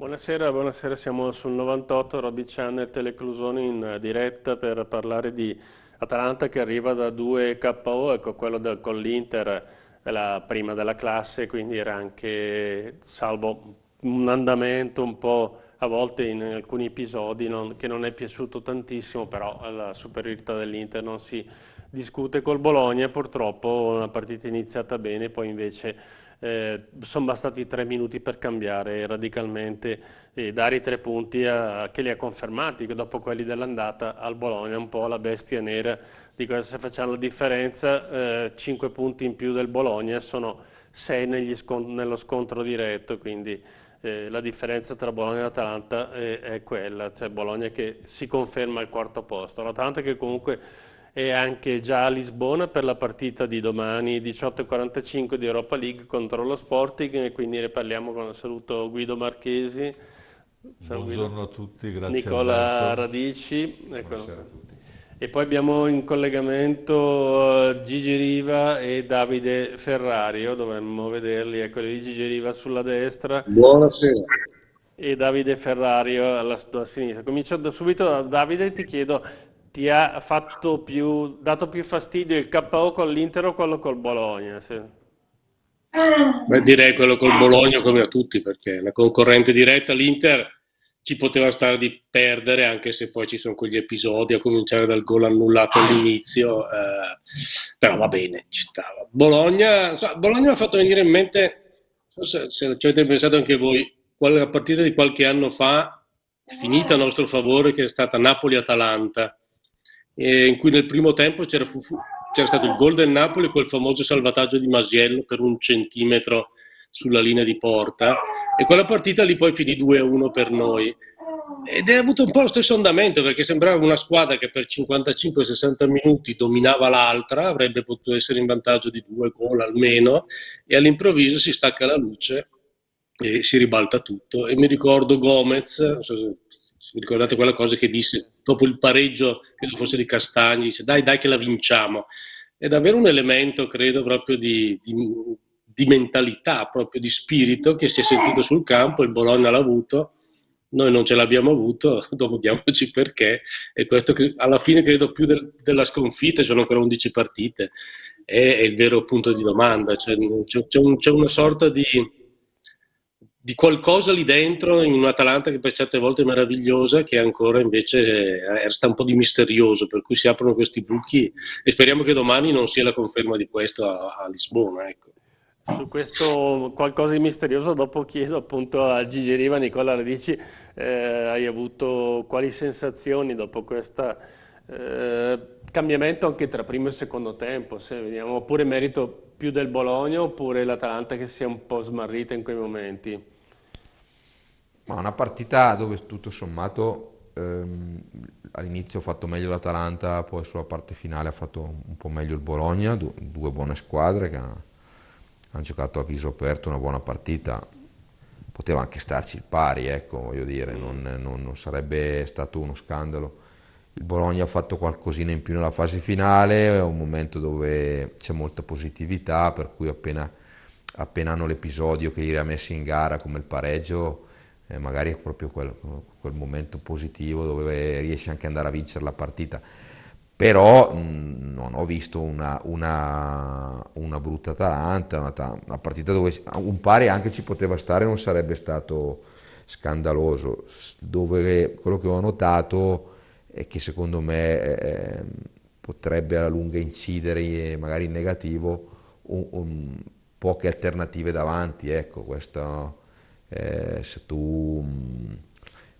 Buonasera, buonasera, siamo sul 98 Robby Channel Teleclusone in diretta per parlare di Atalanta che arriva da 2 KO, ecco quello del, con l'Inter eh, la prima della classe, quindi era anche salvo un andamento un po' a volte in alcuni episodi non, che non è piaciuto tantissimo, però la superiorità dell'Inter non si discute col Bologna, purtroppo una partita iniziata bene, poi invece eh, sono bastati tre minuti per cambiare radicalmente e dare i tre punti a, che li ha confermati, che dopo quelli dell'andata al Bologna, un po' la bestia nera di cosa se facciamo la differenza, eh, 5 punti in più del Bologna sono 6 scont nello scontro diretto, quindi eh, la differenza tra Bologna e Atalanta è, eh, è quella, cioè Bologna che si conferma al quarto posto, l'Atalanta che comunque e anche già a Lisbona per la partita di domani 18.45 di Europa League contro lo Sporting quindi ne parliamo con saluto Guido Marchesi Ciao, Buongiorno Guido. a tutti, grazie Nicola Alberto. Radici ecco. e poi abbiamo in collegamento eh, Gigi Riva e Davide Ferrario oh, dovremmo vederli, eccoli Gigi Riva sulla destra Buonasera e Davide Ferrario oh, alla, sua sinistra. Comincio da, subito da Davide ti chiedo ti ha più, dato più fastidio il KO con l'Inter o quello col Bologna? Sì. Beh, direi quello col Bologna come a tutti, perché la concorrente diretta, l'Inter, ci poteva stare di perdere, anche se poi ci sono quegli episodi, a cominciare dal gol annullato all'inizio, eh, però va bene, ci stava. Bologna, so, Bologna mi ha fatto venire in mente, so se, se ci avete pensato anche voi, la partita di qualche anno fa, finita a nostro favore, che è stata Napoli-Atalanta eh, in cui nel primo tempo c'era, fu, fu, c'era stato il gol del Napoli e quel famoso salvataggio di Masiello per un centimetro sulla linea di porta e quella partita lì poi finì 2-1 per noi ed è avuto un po' lo stesso andamento perché sembrava una squadra che per 55-60 minuti dominava l'altra, avrebbe potuto essere in vantaggio di due gol almeno e all'improvviso si stacca la luce e si ribalta tutto e mi ricordo Gomez, non so se se vi ricordate quella cosa che disse dopo il pareggio, credo fosse di Castagni, dice dai dai che la vinciamo. È davvero un elemento, credo, proprio di, di, di mentalità, proprio di spirito che si è sentito sul campo, il Bologna l'ha avuto, noi non ce l'abbiamo avuto, domandiamoci perché, e questo alla fine credo più del, della sconfitta, sono ancora 11 partite, è, è, il vero punto di domanda, cioè, c'è, c'è, un, c'è una sorta di di qualcosa lì dentro in un'Atalanta che per certe volte è meravigliosa, che ancora invece resta un po' di misterioso, per cui si aprono questi buchi e speriamo che domani non sia la conferma di questo a, a Lisbona. Ecco. Su questo qualcosa di misterioso dopo chiedo appunto a Gigi Riva, Nicola Radici, eh, hai avuto quali sensazioni dopo questo eh, cambiamento anche tra primo e secondo tempo, se vediamo, oppure merito più del Bologna oppure l'Atalanta che si è un po' smarrita in quei momenti? Ma una partita dove tutto sommato ehm, all'inizio ha fatto meglio l'Atalanta, poi sulla parte finale ha fatto un po' meglio il Bologna, due buone squadre che hanno, giocato a viso aperto una buona partita. Poteva anche starci il pari, ecco, voglio dire, non, non, non sarebbe stato uno scandalo il Bologna ha fatto qualcosina in più nella fase finale, è un momento dove c'è molta positività, per cui appena, appena hanno l'episodio che li ha messi in gara come il pareggio, eh, magari è proprio quel, quel, momento positivo dove riesce anche ad andare a vincere la partita. Però mh, non ho visto una, una, una brutta Atalanta, una, una partita dove un pari anche ci poteva stare, non sarebbe stato scandaloso. Dove quello che ho notato e che secondo me eh, potrebbe alla lunga incidere eh, magari in negativo un, un, poche alternative davanti ecco questo eh, se tu mh, mm,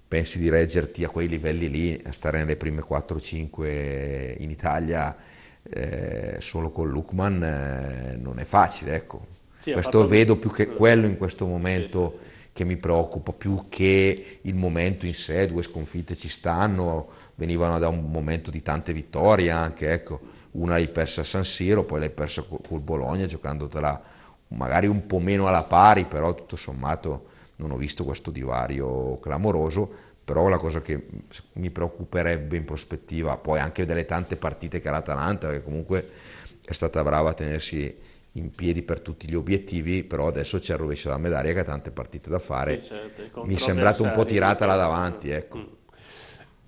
pensi di reggerti a quei livelli lì a stare nelle prime 4-5 in Italia eh, solo con Lukman eh, non è facile ecco sì, questo vedo più che quello in questo momento sì, sì. che mi preoccupa più che il momento in sé due sconfitte ci stanno venivano da un momento di tante vittorie anche, ecco, una l'hai persa a San Siro, poi l'hai persa col Bologna giocandotela magari un po' meno alla pari, però tutto sommato non ho visto questo divario clamoroso, però la cosa che mi preoccuperebbe in prospettiva, poi anche delle tante partite che ha l'Atalanta, che comunque è stata brava a tenersi in piedi per tutti gli obiettivi, però adesso c'è il rovescio della medaglia che ha tante partite da fare, sì, certo, mi è sembrata un po' tirata là davanti, ecco. Mm.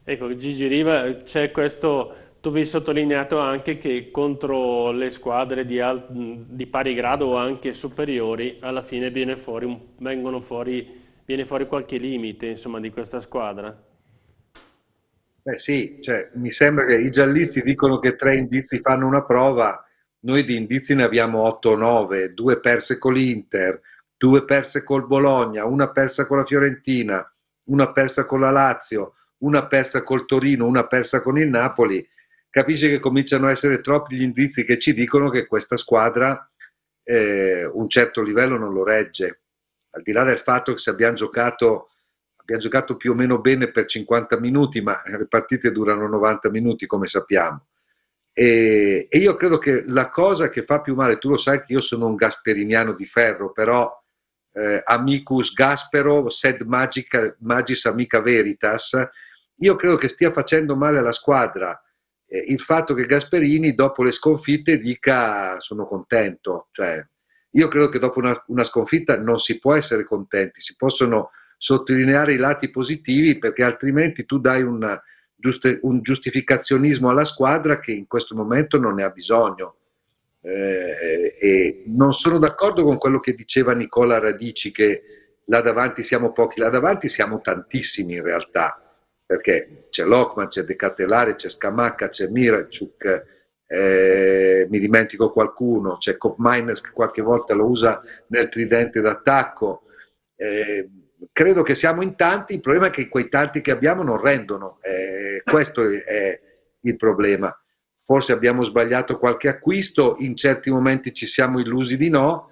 Ecco, Gigi Riva, c'è questo, tu vi hai sottolineato anche che contro le squadre di, al, di, pari grado o anche superiori, alla fine viene fuori, fuori, viene fuori qualche limite insomma, di questa squadra. Beh sì, cioè, mi sembra che i giallisti dicono che tre indizi fanno una prova, noi di indizi ne abbiamo 8 o 9, due perse con l'Inter, due perse col Bologna, una persa con la Fiorentina, una persa con la Lazio, una persa col Torino, una persa con il Napoli, capisce che cominciano a essere troppi gli indizi che ci dicono che questa squadra eh, un certo livello non lo regge. Al di là del fatto che se abbiamo giocato, abbiamo giocato più o meno bene per 50 minuti, ma le partite durano 90 minuti, come sappiamo. E, e io credo che la cosa che fa più male, tu lo sai che io sono un gasperiniano di ferro, però eh, amicus gaspero, sed magica, magis amica veritas, io credo che stia facendo male alla squadra eh, il fatto che Gasperini dopo le sconfitte dica sono contento. Cioè, io credo che dopo una, una sconfitta non si può essere contenti, si possono sottolineare i lati positivi perché altrimenti tu dai una, giusti, un giustificazionismo alla squadra che in questo momento non ne ha bisogno. Eh, e non sono d'accordo con quello che diceva Nicola Radici che là davanti siamo pochi, là davanti siamo tantissimi in realtà perché c'è Lockman, c'è De Cattelari, c'è Scamacca, c'è Miracciuk, eh, mi dimentico qualcuno, c'è Kopminers che qualche volta lo usa nel tridente d'attacco. Eh, credo che siamo in tanti, il problema è che quei tanti che abbiamo non rendono, eh, questo è il problema. Forse abbiamo sbagliato qualche acquisto, in certi momenti ci siamo illusi di no,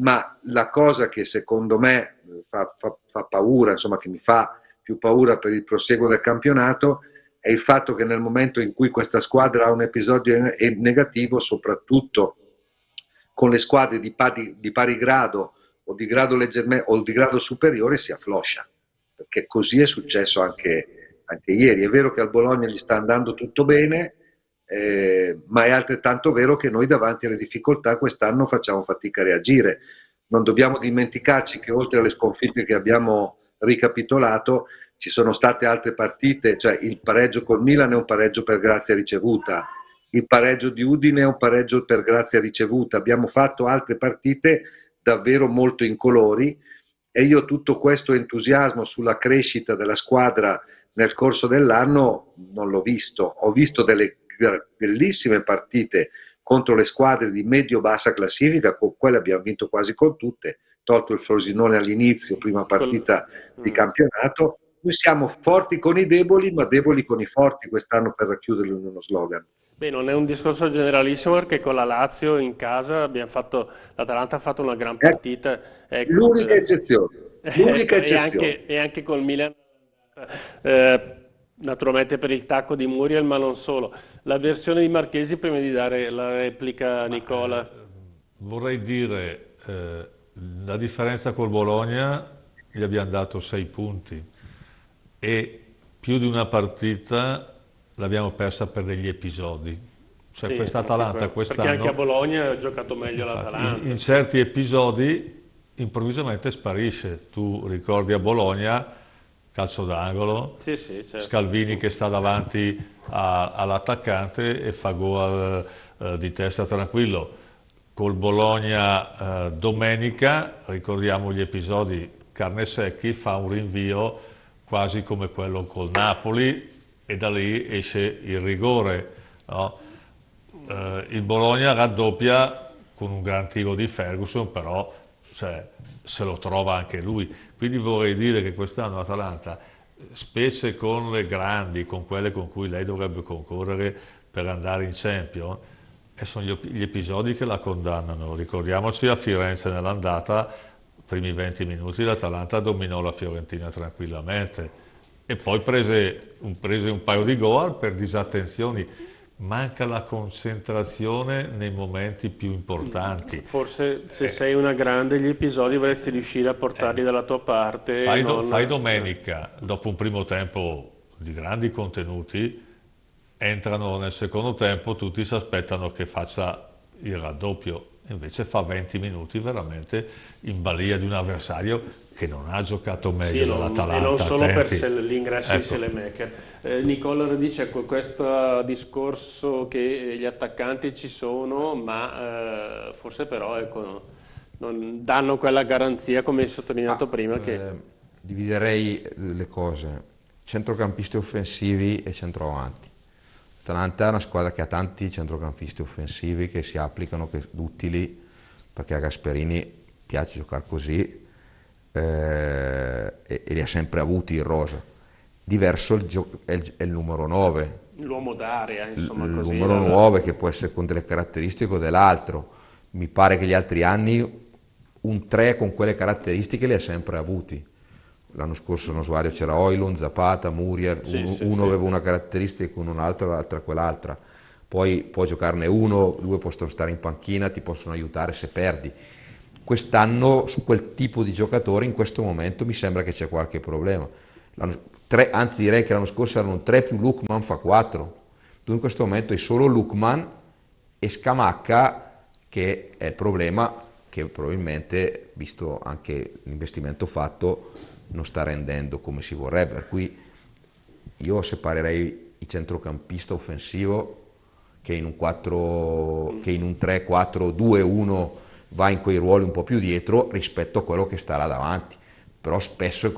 ma la cosa che secondo me fa, fa, fa paura, insomma che mi fa più paura per il proseguo del campionato è il fatto che nel momento in cui questa squadra ha un episodio negativo, soprattutto con le squadre di pari, di pari grado o di grado, o di grado superiore, si affloscia, perché così è successo anche, anche ieri. È vero che al Bologna gli sta andando tutto bene, eh, ma è altrettanto vero che noi davanti alle difficoltà quest'anno facciamo fatica a reagire. Non dobbiamo dimenticarci che oltre alle sconfitte che abbiamo ricapitolato, ci sono state altre partite, cioè il pareggio col Milan è un pareggio per grazia ricevuta, il pareggio di Udine è un pareggio per grazia ricevuta, abbiamo fatto altre partite davvero molto incolori e io tutto questo entusiasmo sulla crescita della squadra nel corso dell'anno non l'ho visto, ho visto delle bellissime partite contro le squadre di medio-bassa classifica, con quelle abbiamo vinto quasi con tutte, tolto il Frosinone all'inizio, prima partita di mm. campionato, noi siamo forti con i deboli, ma deboli con i forti quest'anno per racchiuderlo in uno slogan. Beh, non è un discorso generalissimo perché con la Lazio in casa abbiamo fatto, l'Atalanta ha fatto una gran eh, partita. Eh, l'unica eccezione. L'unica e, Anche, e, anche, col Milan, eh, naturalmente per il tacco di Muriel, ma non solo. La versione di Marchesi prima di dare la replica a Nicola. Ma, eh, vorrei dire eh, la differenza col Bologna gli abbiamo dato 6 punti e più di una partita l'abbiamo persa per degli episodi. Cioè sì, questa Atalanta quest'anno... Perché anche a Bologna ha giocato meglio l'Atalanta. In, in certi episodi improvvisamente sparisce. Tu ricordi a Bologna calcio d'angolo, sì, sì, certo. Scalvini che sta davanti all'attaccante e fa gol eh, di testa tranquillo col Bologna eh, domenica, ricordiamo gli episodi Carne Secchi, fa un rinvio quasi come quello col Napoli e da lì esce il rigore. No? Eh, il Bologna raddoppia con un gran tiro di Ferguson, però cioè, se lo trova anche lui. Quindi vorrei dire che quest'anno Atalanta, specie con le grandi, con quelle con cui lei dovrebbe concorrere per andare in Champions, e sono gli episodi che la condannano. Ricordiamoci a Firenze nell'andata, primi 20 minuti l'Atalanta dominò la Fiorentina tranquillamente e poi prese un, prese un paio di gol per disattenzioni. Manca la concentrazione nei momenti più importanti. Forse se eh, sei una grande gli episodi vorresti riuscire a portarli eh, dalla tua parte. Fai, non... fai domenica, dopo un primo tempo di grandi contenuti, entrano nel secondo tempo, tutti si aspettano che faccia il raddoppio, invece fa 20 minuti veramente in balia di un avversario che non ha giocato meglio sì, dell'Atalanta. E non solo Attenti. per l'ingresso ecco. di Selemaker. Eh, Nicola Radice, ecco, questo discorso che gli attaccanti ci sono, ma eh, forse però ecco, non danno quella garanzia, come hai sottolineato ah, prima. Che... Eh, dividerei le cose, centrocampisti offensivi e centroavanti Atalanta è una squadra che ha tanti centrocampisti offensivi che si applicano, che sono utili, perché a Gasperini piace giocare così eh, e, e, li ha sempre avuti in rosa. Diverso il gio- è, il, è, il, numero 9. L'uomo d'area, insomma. Il numero 9 eh. che può essere con delle caratteristiche o dell'altro. Mi pare che gli altri anni un 3 con quelle caratteristiche li ha sempre avuti l'anno scorso nosuario c'era Oilon, Zapata, Murier, sì, uno, sì, uno sì. aveva una caratteristica con un'altra, l'altra quell'altra. Poi puoi giocarne uno, due possono stare in panchina, ti possono aiutare se perdi. Quest'anno su quel tipo di giocatore in questo momento mi sembra che c'è qualche problema. Tre, anzi direi che l'anno scorso erano tre più Lukman fa quattro. Tu in questo momento è solo Lukman e Scamacca che è il problema che probabilmente, visto anche l'investimento fatto, non sta rendendo come si vorrebbe, per cui io separerei il centrocampista offensivo che in un, 4, che in un 3, 4, 2, 1 va in quei ruoli un po' più dietro rispetto a quello che sta là davanti. Però spesso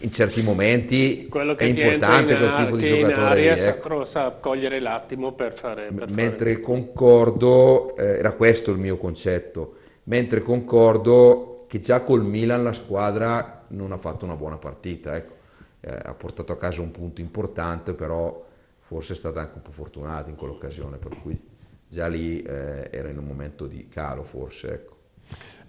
in certi momenti è importante in, quel tipo di giocatore. Che ecco. sa, cogliere l'attimo per fare... Per Mentre fare. concordo, eh, era questo il mio concetto, mentre concordo che già col Milan la squadra non ha fatto una buona partita, ecco. eh, ha portato a casa un punto importante, però forse è stata anche un po' fortunata in quell'occasione, per cui già lì eh, era in un momento di calo forse. Ecco.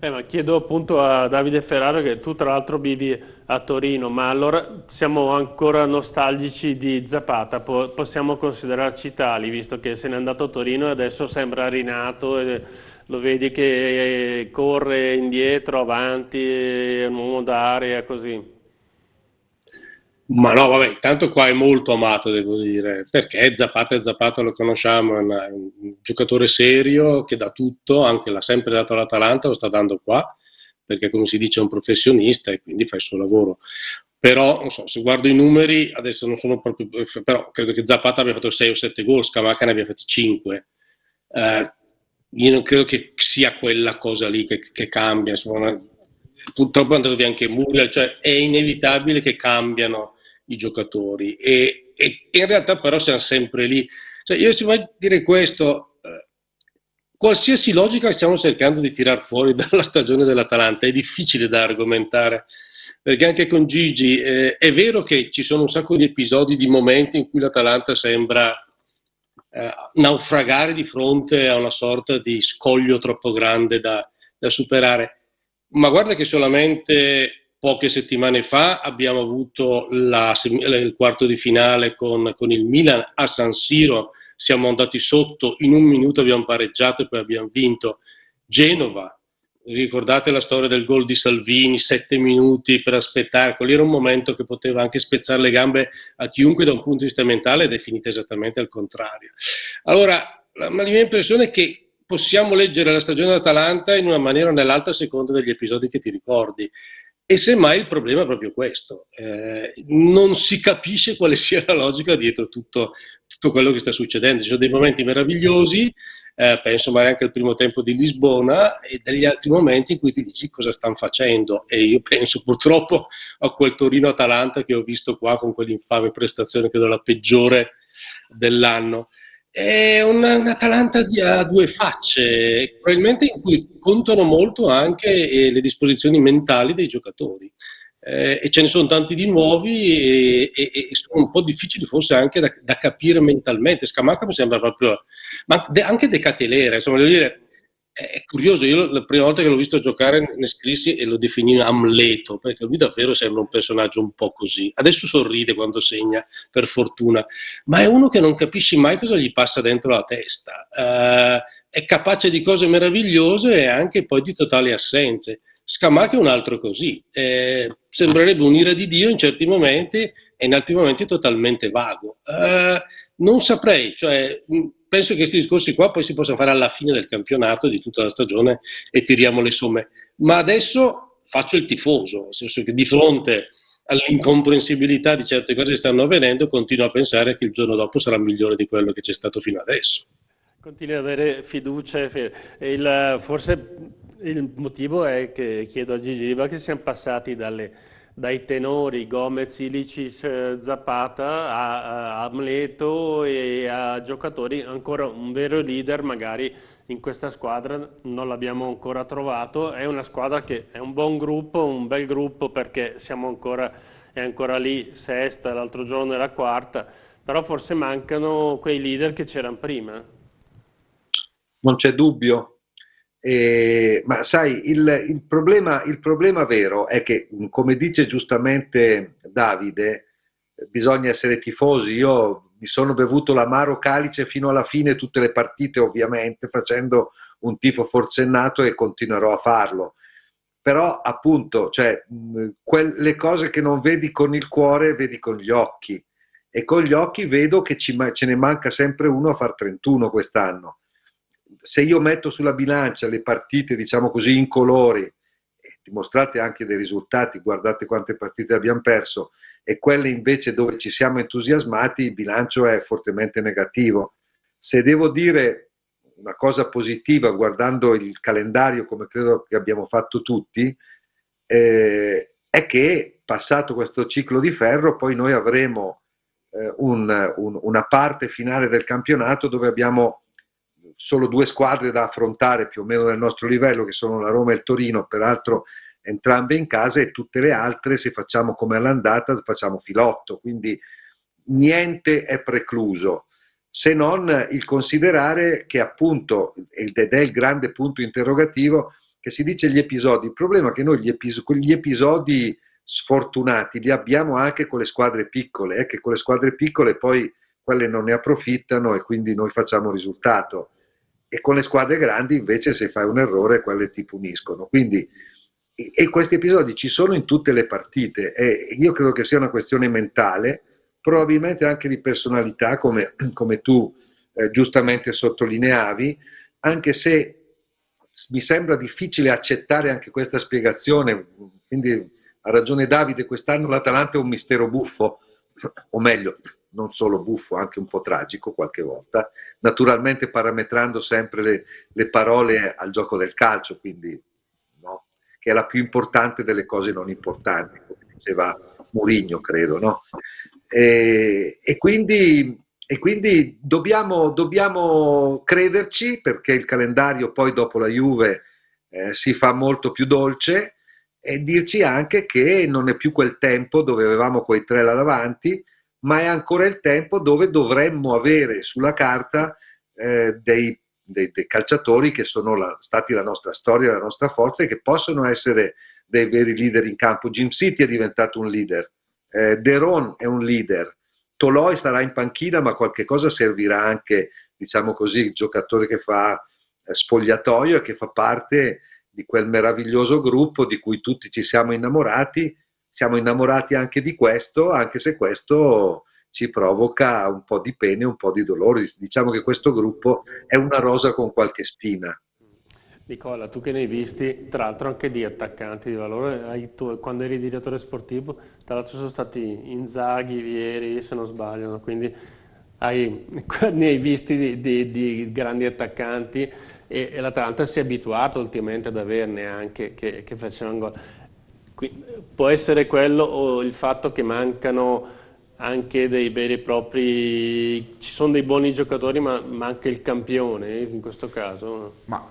Eh, chiedo appunto a Davide Ferraro che tu tra l'altro vivi a Torino, ma allora siamo ancora nostalgici di Zapata, po possiamo considerarci tali, visto che se n'è andato a Torino e adesso sembra rinato. E eh, lo vedi che eh, corre indietro, avanti, è eh, un uomo d'area, così. Ma no, vabbè, intanto qua è molto amato, devo dire, perché Zapata e Zapata lo conosciamo, è una, un giocatore serio che dà tutto, anche l'ha sempre dato all'Atalanta, lo sta dando qua, perché come si dice è un professionista e quindi fa il suo lavoro. Però, non so, se guardo i numeri, adesso non sono proprio... Eh, però credo che Zapata abbia fatto 6 o 7 gol, Scamacca ne abbia fatti 5. Eh, io non credo che sia quella cosa lì che, che cambia, insomma, purtroppo andato via anche Muriel, cioè è inevitabile che cambiano i giocatori e, e in realtà però siamo sempre lì. Cioè, io se vuoi dire questo, eh, qualsiasi logica stiamo cercando di tirar fuori dalla stagione dell'Atalanta, è difficile da argomentare, perché anche con Gigi eh, è vero che ci sono un sacco di episodi, di momenti in cui l'Atalanta sembra eh, naufragare di fronte a una sorta di scoglio troppo grande da, da superare. Ma guarda che solamente poche settimane fa abbiamo avuto la, il quarto di finale con, con, il Milan a San Siro, siamo andati sotto, in un minuto abbiamo pareggiato e poi abbiamo vinto. Genova, ricordate la storia del gol di Salvini, sette minuti per aspettare, quello era un momento che poteva anche spezzare le gambe a chiunque da un punto di vista mentale ed è finita esattamente al contrario. Allora, la, mia impressione è che possiamo leggere la stagione d'Atalanta in una maniera o nell'altra a seconda degli episodi che ti ricordi. E semmai il problema è proprio questo, eh, non si capisce quale sia la logica dietro tutto, tutto quello che sta succedendo. Ci sono dei momenti meravigliosi, eh, penso magari anche al primo tempo di Lisbona e degli altri momenti in cui ti dici cosa stanno facendo e io penso purtroppo a quel Torino-Atalanta che ho visto qua con quell'infame prestazione che è la peggiore dell'anno. È un'Atalanta un a due facce, probabilmente in cui contano molto anche eh, le disposizioni mentali dei giocatori eh, e ce ne sono tanti di nuovi e, e, e sono un po' difficili forse anche da, da capire mentalmente. Scamacca mi sembra proprio, ma anche De Catelera, insomma, voglio dire, è curioso, io la prima volta che l'ho visto giocare ne scrissi e lo definì Amleto, perché lui davvero sembra un personaggio un po' così. Adesso sorride quando segna, per fortuna, ma è uno che non capisci mai cosa gli passa dentro la testa. Uh, è capace di cose meravigliose e anche poi di totali assenze. Scamacca è un altro così. Eh, sembrerebbe un'ira di Dio in certi momenti e in altri momenti totalmente vago. Eh, non saprei, cioè, mm, penso che questi discorsi qua poi si possano fare alla fine del campionato, di tutta la stagione e tiriamo le somme. Ma adesso faccio il tifoso, nel senso che di fronte all'incomprensibilità di certe cose che stanno avvenendo, continuo a pensare che il giorno dopo sarà migliore di quello che c'è stato fino adesso. Continui ad avere fiducia, il, forse il motivo è che chiedo a Gigi perché siamo passati dalle, dai tenori Gomez, Ilicic, eh, Zapata a, a Amleto e a giocatori, ancora un vero leader magari in questa squadra non l'abbiamo ancora trovato, è una squadra che è un buon gruppo, un bel gruppo perché siamo ancora, è ancora lì sesta, l'altro giorno era quarta, però forse mancano quei leader che c'erano prima. Non c'è dubbio, eh, ma sai, il, il, problema, il, problema, vero è che, mm, come dice giustamente Davide, bisogna essere tifosi. Io mi sono bevuto l'amaro calice fino alla fine tutte le partite, ovviamente, facendo un tifo forsennato e continuerò a farlo. Però, appunto, cioè, mm, que- le cose che non vedi con il cuore, vedi con gli occhi. E con gli occhi vedo che ma- ce ne manca sempre uno a far 31 quest'anno se io metto sulla bilancia le partite, diciamo così, in colori, dimostrate anche dei risultati, guardate quante partite abbiamo perso, e quelle invece dove ci siamo entusiasmati, il bilancio è fortemente negativo. Se devo dire una cosa positiva guardando il calendario come credo che abbiamo fatto tutti, eh, è che passato questo ciclo di ferro poi noi avremo eh, un, un, una parte finale del campionato dove abbiamo solo due squadre da affrontare più o meno del nostro livello, che sono la Roma e il Torino, peraltro entrambe in casa e tutte le altre, se facciamo come all'andata, facciamo filotto, quindi niente è precluso, se non il considerare che appunto, ed è il grande punto interrogativo, che si dice gli episodi, il problema è che noi gli, epis- gli episodi sfortunati li abbiamo anche con le squadre piccole, eh, che con le squadre piccole poi quelle non ne approfittano e quindi noi facciamo risultato. E con le squadre grandi invece se fai un errore quelle ti puniscono. Quindi, e questi episodi ci sono in tutte le partite e io credo che sia una questione mentale, probabilmente anche di personalità, come, come tu eh, giustamente sottolineavi, anche se mi sembra difficile accettare anche questa spiegazione, quindi ha ragione Davide, quest'anno l'Atalanta è un mistero buffo, o meglio, non solo buffo, anche un po' tragico qualche volta, naturalmente parametrando sempre le, le parole al gioco del calcio, quindi no? che è la più importante delle cose non importanti, come diceva Murigno, credo. No? E, e, quindi, e quindi dobbiamo, dobbiamo, crederci, perché il calendario poi dopo la Juve eh, si fa molto più dolce, e dirci anche che non è più quel tempo dove avevamo quei tre là davanti, ma è ancora il tempo dove dovremmo avere sulla carta eh, dei, dei, dei, calciatori che sono la, stati la nostra storia, la nostra forza e che possono essere dei veri leader in campo. Jim City è diventato un leader, eh, Deron è un leader, Toloi sarà in panchina ma qualche cosa servirà anche, diciamo così, il giocatore che fa eh, spogliatoio e che fa parte di quel meraviglioso gruppo di cui tutti ci siamo innamorati siamo innamorati anche di questo, anche se questo ci provoca un po' di pene, un po' di dolore. Diciamo che questo gruppo è una rosa con qualche spina. Nicola, tu che ne hai visti, tra l'altro anche di attaccanti di valore, tu, quando eri direttore sportivo, tra l'altro sono stati Inzaghi, Vieri, se non sbaglio, quindi hai, ne hai visti di, di, di grandi attaccanti e, e l'Atalanta si è abituata ultimamente ad averne anche che, che facevano gol può essere quello o il fatto che mancano anche dei veri e propri, ci sono dei buoni giocatori ma manca il campione in questo caso. Ma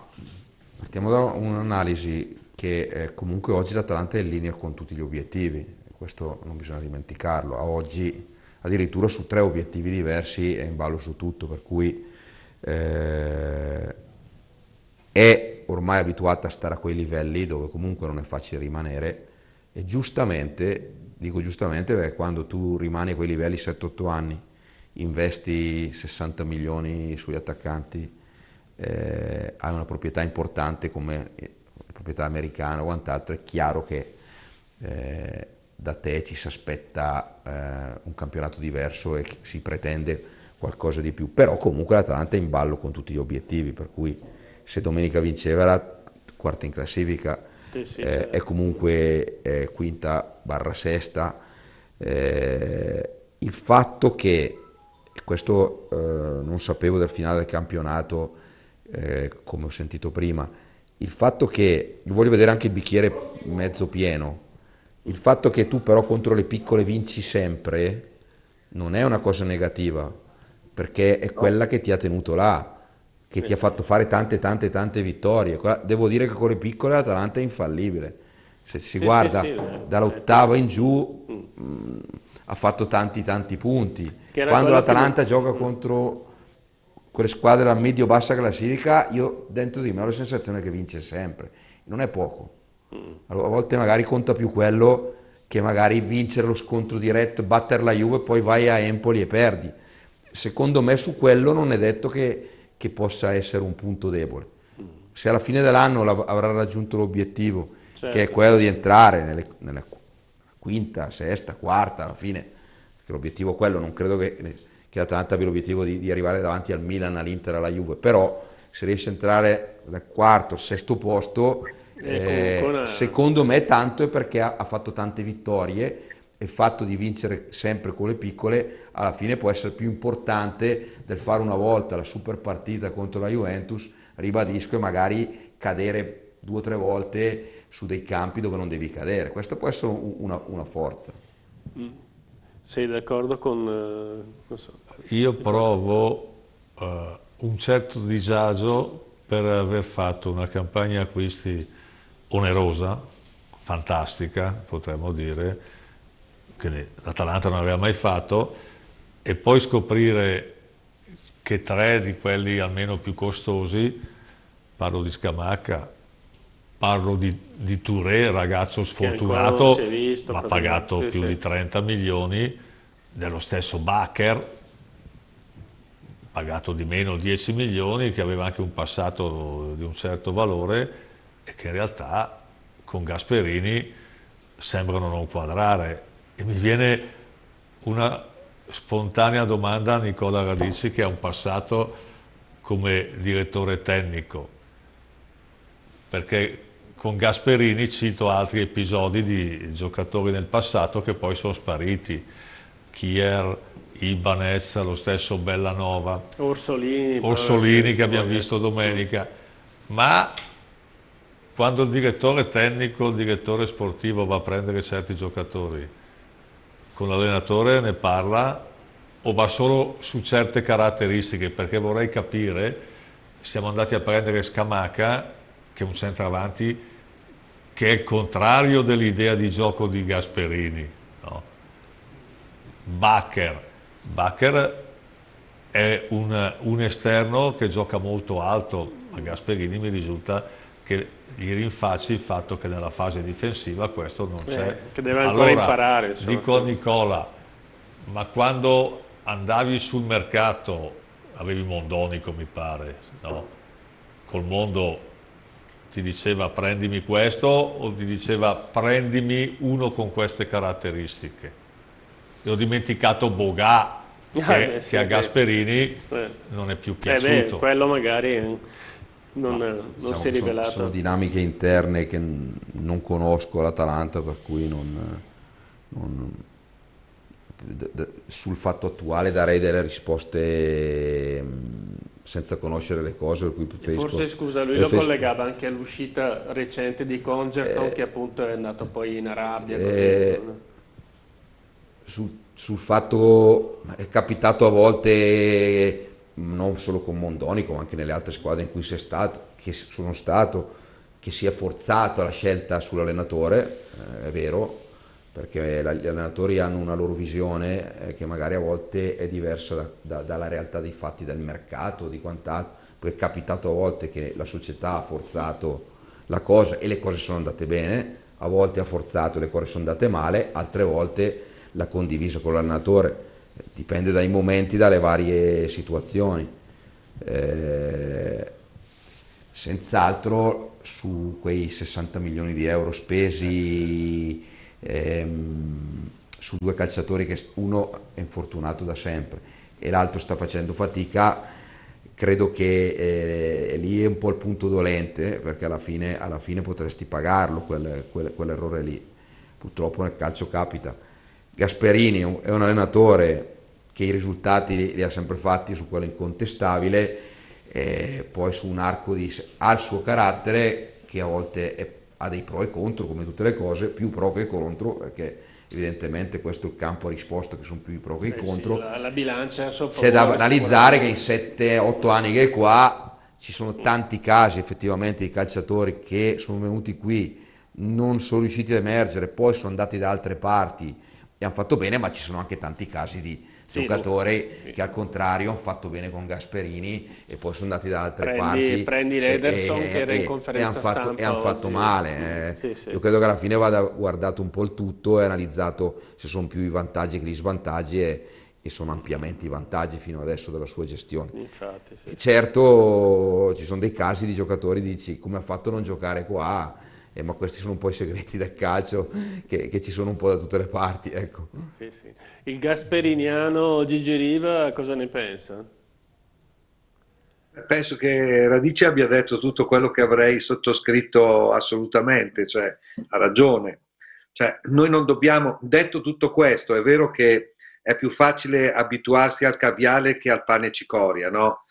partiamo da un'analisi che eh, comunque oggi l'Atalanta è in linea con tutti gli obiettivi, questo non bisogna dimenticarlo, a oggi addirittura su tre obiettivi diversi è in ballo su tutto, per cui eh, è ormai abituata a stare a quei livelli dove comunque non è facile rimanere e giustamente, dico giustamente perché quando tu rimani a quei livelli 7-8 anni, investi 60 milioni sugli attaccanti, eh, hai una proprietà importante come la eh, proprietà americana o quant'altro, è chiaro che eh, da te ci si aspetta eh, un campionato diverso e si pretende qualcosa di più, però comunque l'Atalanta è in ballo con tutti gli obiettivi, per cui se domenica vinceva la quarta in classifica, sì, eh, è comunque eh, quinta barra sesta. Eh, il fatto che, questo eh, non sapevo del finale del campionato, eh, come ho sentito prima, il fatto che, voglio vedere anche il bicchiere mezzo pieno, il fatto che tu però contro le piccole vinci sempre non è una cosa negativa, perché è quella che ti ha tenuto là che sì. ti ha fatto fare tante tante tante vittorie. Devo dire che con le piccole l'Atalanta è infallibile. Se si sì, guarda sì, eh. dall'ottava in giù mh, mm, ha fatto tanti tanti punti. Quando l'Atalanta che... gioca mm. contro quelle squadre a medio-bassa classifica, io dentro di me ho la sensazione che vince sempre. Non è poco. Mm. Allora, a volte magari conta più quello che magari vincere lo scontro diretto, battere la Juve, e poi vai a Empoli e perdi. Secondo me su quello non è detto che che possa essere un punto debole. Se alla fine dell'anno avrà raggiunto l'obiettivo, certo. che è certo. quello di entrare nelle, nella quinta, sesta, quarta, alla fine, perché l'obiettivo è quello, non credo che, che Atalanta abbia l'obiettivo di, di, arrivare davanti al Milan, all'Inter, alla Juve, però se riesce a entrare dal quarto, sesto posto, eh, eh, una... secondo me tanto è perché ha, ha fatto tante vittorie il fatto di vincere sempre con le piccole alla fine può essere più importante del fare una volta la super partita contro la Juventus, ribadisco, e magari cadere due o tre volte su dei campi dove non devi cadere. Questa può essere una, una forza. Mm. Sei d'accordo con... Eh, so. Io provo uh, un certo disagio per aver fatto una campagna acquisti onerosa, fantastica, potremmo dire, che l'Atalanta non aveva mai fatto, e poi scoprire che tre di quelli almeno più costosi, parlo di Scamacca, parlo di, di Touré, ragazzo sfortunato, visto, ma pagato sì, più sì. di 30 milioni, dello stesso Bacher, pagato di meno 10 milioni, che aveva anche un passato di un certo valore e che in realtà con Gasperini sembrano non quadrare e mi viene una spontanea domanda a Nicola Radici che ha un passato come direttore tecnico, perché con Gasperini cito altri episodi di giocatori nel passato che poi sono spariti, Kier, Ibanez, lo stesso Bellanova, Orsolini, Orsolini che abbiamo visto domenica, ma quando il direttore tecnico, il direttore sportivo va a prendere certi giocatori, con l'allenatore ne parla o va solo su certe caratteristiche? Perché vorrei capire, siamo andati a prendere Scamaca, che è un centravanti che è il contrario dell'idea di gioco di Gasperini. No? Bacher. Bacher è un, un esterno che gioca molto alto, a Gasperini mi risulta che gli rinfacci il fatto che nella fase difensiva questo non eh, c'è. Eh, che deve ancora allora, imparare. Insomma. Dico a Nicola, ma quando andavi sul mercato, avevi Mondonico mi pare, no? col mondo ti diceva prendimi questo o ti diceva prendimi uno con queste caratteristiche. E ho dimenticato Bogà, che, ah, beh, sì, che a Gasperini sì. non è più piaciuto. Eh beh, quello magari non, eh, non diciamo si è rivelata. Sono, sono, dinamiche interne che non conosco all'Atalanta, per cui non, non, sul fatto attuale darei delle risposte senza conoscere le cose per cui preferisco forse scusa lui preferisco... lo collegava anche all'uscita recente di Congerton eh, che appunto è andato poi in Arabia eh, sul, sul fatto è capitato a volte non solo con Mondonico, ma anche nelle altre squadre in cui stato, sono stato, che si è forzato la scelta sull'allenatore, eh, è vero, perché gli allenatori hanno una loro visione eh, che magari a volte è diversa da, da, dalla realtà dei fatti del mercato, di quant'altro, poi è capitato a volte che la società ha forzato la cosa e le cose sono andate bene, a volte ha forzato e le cose sono andate male, altre volte l'ha condivisa con l'allenatore dipende dai momenti, dalle varie situazioni. Eh, senz'altro su quei 60 milioni di euro spesi ehm, su due calciatori che uno è infortunato da sempre e l'altro sta facendo fatica, credo che eh, lì è un po' il punto dolente perché alla fine, alla fine potresti pagarlo quel, quel, quell'errore lì. Purtroppo nel calcio capita Gasperini è un allenatore che i risultati li ha sempre fatti su quello incontestabile, eh, poi su un arco di, ha il suo carattere che a volte è, ha dei pro e contro come tutte le cose, più pro che contro perché evidentemente questo è il campo a risposta che sono più i pro che i eh contro. Sì, la, la bilancia C'è da analizzare che in 7-8 anni che è qua ci sono tanti casi effettivamente di calciatori che sono venuti qui, non sono riusciti ad emergere, poi sono andati da altre parti e hanno fatto bene, ma ci sono anche tanti casi di sì, giocatori sì, che al contrario hanno fatto bene con Gasperini e poi sono andati da altre prendi, parti. Prendi l'Ederson e, che era in conferenza e, e hanno fatto, e han fatto male. Eh. Io credo che alla fine vada guardato un po' il tutto e analizzato se sono più i vantaggi che gli svantaggi e, e sono ampiamente i vantaggi fino adesso della sua gestione. Infatti, Certo ci sono dei casi di giocatori dici come ha fatto a non giocare qua eh, ma questi sono un po' i segreti del calcio che, che, ci sono un po' da tutte le parti. Ecco. Sì, sì. Il gasperiniano Gigi Riva cosa ne pensa? Penso che Radice abbia detto tutto quello che avrei sottoscritto assolutamente, cioè ha ragione. Cioè, noi non dobbiamo, detto tutto questo, è vero che è più facile abituarsi al caviale che al pane cicoria, no?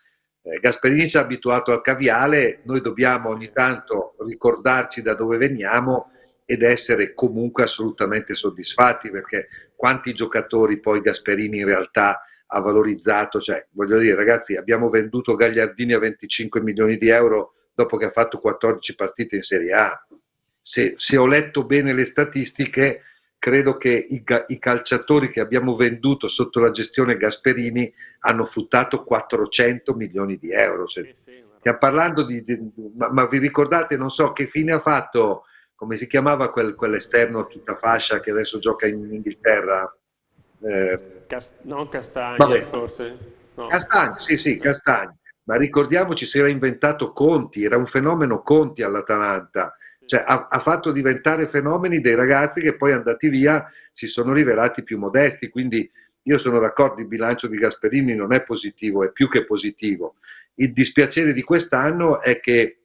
Eh, Gasperini ci ha abituato al caviale, noi dobbiamo ogni tanto ricordarci da dove veniamo ed essere comunque assolutamente soddisfatti perché quanti giocatori poi Gasperini in realtà ha valorizzato, cioè voglio dire ragazzi abbiamo venduto Gagliardini a 25 milioni di euro dopo che ha fatto 14 partite in Serie A. Se, se ho letto bene le statistiche, credo che i, i, calciatori che abbiamo venduto sotto la gestione Gasperini hanno fruttato 400 milioni di euro. Cioè, stiamo parlando di, di ma, ma, vi ricordate, non so che fine ha fatto, come si chiamava quel, quell'esterno a tutta fascia che adesso gioca in Inghilterra? Eh, Cast non Castagne, vabbè. forse. No. Castagne, sì, sì, Castagne. Ma ricordiamoci, si era inventato Conti, era un fenomeno Conti all'Atalanta cioè ha, ha, fatto diventare fenomeni dei ragazzi che poi andati via si sono rivelati più modesti, quindi io sono d'accordo, il bilancio di Gasperini non è positivo, è più che positivo. Il dispiacere di quest'anno è che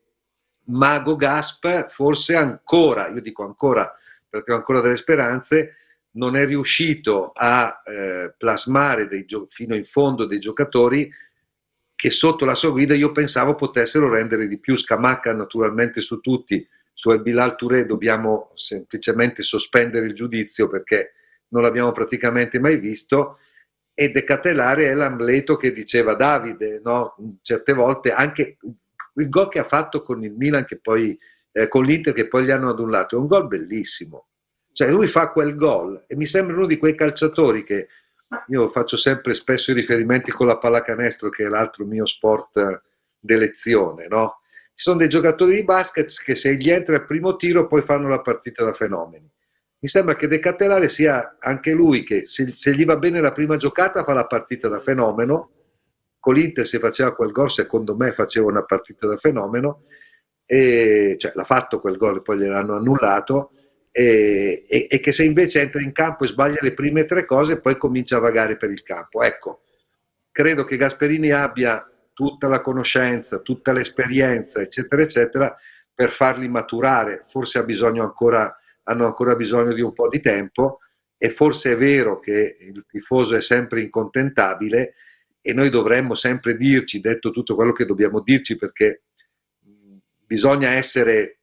Mago Gasp forse ancora, io dico ancora perché ho ancora delle speranze, non è riuscito a eh, plasmare gio- fino in fondo dei giocatori che sotto la sua guida io pensavo potessero rendere di più. Scamacca naturalmente su tutti, su El Bilal Touré dobbiamo semplicemente sospendere il giudizio perché non l'abbiamo praticamente mai visto e decatelare è l'Amleto che diceva Davide, no? certe volte anche il gol che ha fatto con il Milan che poi eh, con l'Inter che poi gli hanno annullato, è un gol bellissimo. Cioè lui fa quel gol e mi sembra uno di quei calciatori che io faccio sempre spesso i riferimenti con la pallacanestro che è l'altro mio sport eh, d'elezione, no? Ci sono dei giocatori di basket che se gli entra il primo tiro poi fanno la partita da fenomeni. Mi sembra che De Cattelare sia anche lui che se, se gli va bene la prima giocata fa la partita da fenomeno, con l'Inter se faceva quel gol secondo me faceva una partita da fenomeno, e, cioè, l'ha fatto quel gol e poi gliel'hanno annullato, e, e, e, che se invece entra in campo e sbaglia le prime tre cose poi comincia a vagare per il campo. Ecco, credo che Gasperini abbia tutta la conoscenza, tutta l'esperienza, eccetera, eccetera, per farli maturare. Forse ha ancora, hanno ancora bisogno di un po' di tempo e forse è vero che il tifoso è sempre incontentabile e noi dovremmo sempre dirci, detto tutto quello che dobbiamo dirci, perché bisogna essere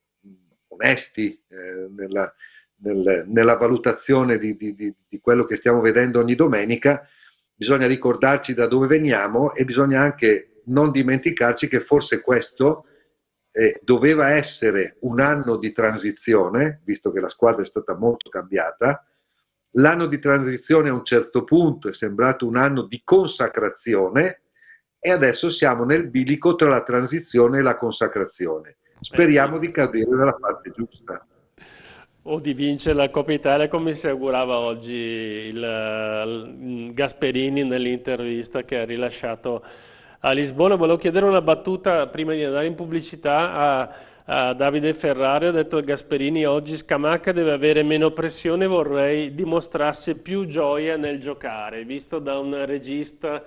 onesti eh, nella, nel, nella, valutazione di, di, di quello che stiamo vedendo ogni domenica, bisogna ricordarci da dove veniamo e bisogna anche non dimenticarci che forse questo eh, doveva essere un anno di transizione, visto che la squadra è stata molto cambiata. L'anno di transizione a un certo punto è sembrato un anno di consacrazione e adesso siamo nel bilico tra la transizione e la consacrazione. Speriamo di cadere dalla parte giusta o di vincere la Coppa Italia come si augurava oggi il, il Gasperini nell'intervista che ha rilasciato a Lisbona. Volevo chiedere una battuta prima di andare in pubblicità a, a Davide Ferrari. Ho detto a Gasperini oggi Scamacca deve avere meno pressione, vorrei dimostrasse più gioia nel giocare, visto da un regista,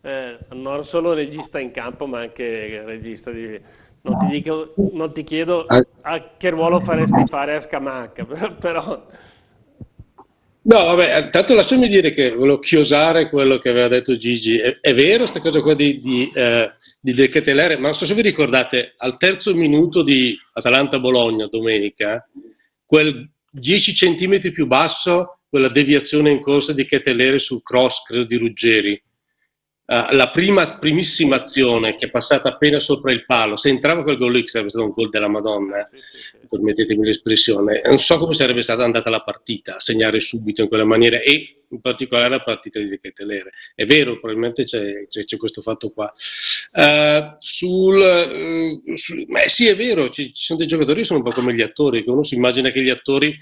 eh, non solo regista in campo ma anche regista di... Non ti, dico, non ti chiedo ah. a che ruolo faresti fare a Scamacca, però No, vabbè, intanto eh, lasciami dire che volevo chiosare quello che aveva detto Gigi. È, è vero questa cosa qua di, di, eh, di Decatelere, ma non so se vi ricordate, al terzo minuto di Atalanta-Bologna domenica, quel 10 centimetri più basso, quella deviazione in corsa di Chetelere sul cross, credo, di Ruggeri, eh, la prima, primissima azione che è passata appena sopra il palo, se entrava quel gol lì sarebbe stato un gol della Madonna, eh. sì, sì, sì. permettetemi l'espressione, non so come sarebbe stata andata la partita, a segnare subito in quella maniera e in particolare la partita di Chetelere. È vero, probabilmente c'è, c'è, c'è questo fatto qua. Uh, sul, uh, sul, sì, è vero, ci, ci sono dei giocatori che sono un po' come gli attori, che uno si immagina che gli attori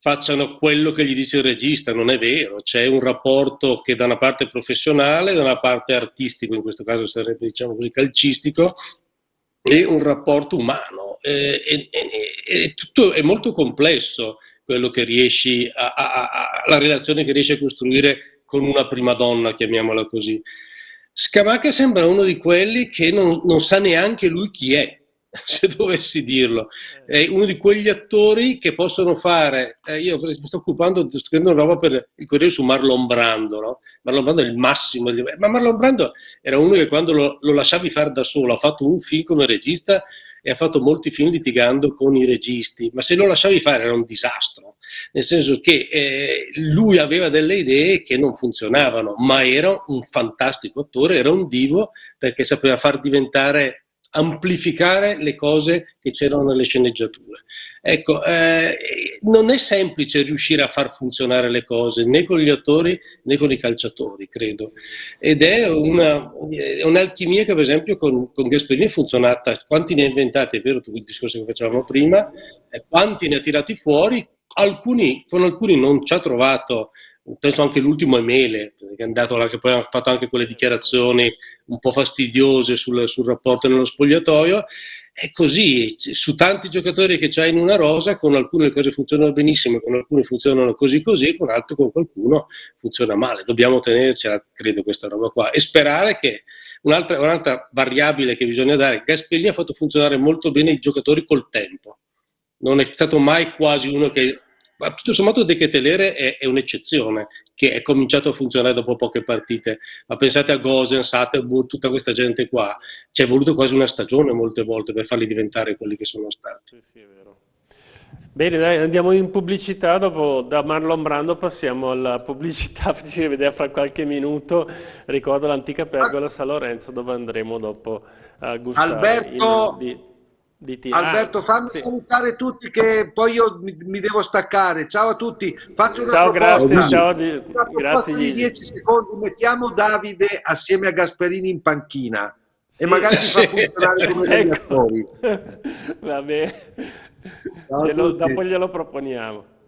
facciano quello che gli dice il regista, non è vero, c'è un rapporto che da una parte è professionale, da una parte è artistico, in questo caso sarebbe diciamo così calcistico, e un rapporto umano. E, e, e, tutto è molto complesso quello che riesci a, a, a, la relazione che riesci a costruire con una prima donna, chiamiamola così. Scamacca sembra uno di quelli che non, non sa neanche lui chi è se dovessi dirlo. Eh. È uno di quegli attori che possono fare. Eh, io mi sto occupando, sto scrivendo una roba per il Corriere su Marlon Brando. No? Marlon Brando è il massimo. Ma Marlon Brando era uno che quando lo, lo lasciavi fare da solo ha fatto un film come regista e ha fatto molti film litigando con i registi, ma se lo lasciavi fare era un disastro, nel senso che eh, lui aveva delle idee che non funzionavano, ma era un fantastico attore, era un divo perché sapeva far diventare amplificare le cose che c'erano nelle sceneggiature. Ecco, eh, non è semplice riuscire a far funzionare le cose né con gli attori né con i calciatori, credo. Ed è, una, è eh, un'alchimia che, per esempio, con, con Gasperini è funzionata. Quanti ne ha inventati, è vero, tu il discorso che facevamo prima, eh, quanti ne ha tirati fuori, alcuni, con alcuni non ci ha trovato penso anche l'ultimo è Mele, eh, che, è andato, che poi ha fatto anche quelle dichiarazioni un po' fastidiose sul, sul rapporto nello spogliatoio. È così, su tanti giocatori che c'hai in una rosa, con alcune le cose funzionano benissimo, con alcune funzionano così così, con altre con qualcuno funziona male. Dobbiamo tenercela, credo, questa roba qua. E sperare che un'altra, un'altra variabile che bisogna dare, Gasperini ha fatto funzionare molto bene i giocatori col tempo. Non è stato mai quasi uno che ma tutto sommato Decretelere è, è un'eccezione che è cominciato a funzionare dopo poche partite, ma pensate a Gosen, Satterburg, tutta questa gente qua, ci è voluto quasi una stagione molte volte per farli diventare quelli che sono stati. Sì, sì, è vero. Bene, dai, andiamo in pubblicità, dopo da Marlon Brando passiamo alla pubblicità, ci vedere fra qualche minuto, ricordo l'antica pergola San Lorenzo dove andremo dopo a gustare Alberto, il, di di tirare. Alberto, ah, fammi sì. salutare tutti che poi io mi, mi, devo staccare. Ciao a tutti. Faccio una ciao, proposta. Grazie, ciao, una proposta grazie, di 10 secondi. Mettiamo Davide assieme a Gasperini in panchina. Sì, e magari sì. ci fa funzionare come ecco. degli attori. Va bene. dopo glielo proponiamo.